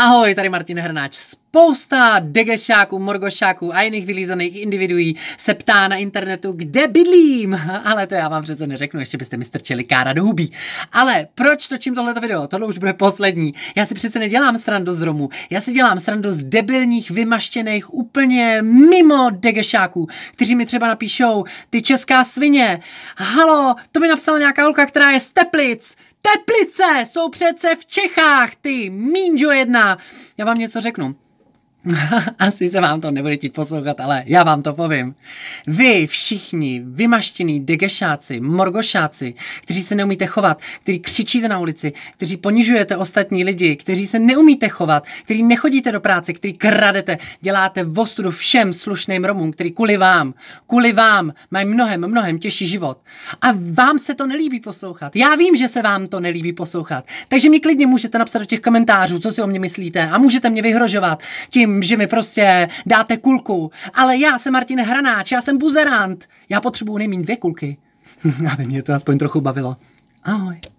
Ahoj, tady Martin Hrnáč. Spousta degešáků, morgošáků a jiných vylízaných individuí se ptá na internetu, kde bydlím. Ale to já vám přece neřeknu, ještě byste mi strčili kára do hubí. Ale proč točím tohleto video? Tohle už bude poslední. Já si přece nedělám srandu z Romů. Já si dělám srandu z debilních, vymaštěných, úplně mimo degešáků, kteří mi třeba napíšou, ty česká svině, halo, to mi napsala nějaká holka, která je z Teplic, Teplice jsou přece v Čechách, ty mínžo jedna. Já vám něco řeknu. Asi se vám to nebude chtít poslouchat, ale já vám to povím. Vy všichni vymaštění degešáci, morgošáci, kteří se neumíte chovat, kteří křičíte na ulici, kteří ponižujete ostatní lidi, kteří se neumíte chovat, kteří nechodíte do práce, kteří kradete, děláte vostru všem slušným Romům, který kvůli vám, kvůli vám mají mnohem, mnohem těžší život. A vám se to nelíbí poslouchat. Já vím, že se vám to nelíbí poslouchat. Takže mi klidně můžete napsat do těch komentářů, co si o mě myslíte a můžete mě vyhrožovat tím, tím, že mi prostě dáte kulku, ale já jsem Martin Hranáč, já jsem buzerant. Já potřebuji nejméně dvě kulky, aby mě to aspoň trochu bavilo. Ahoj.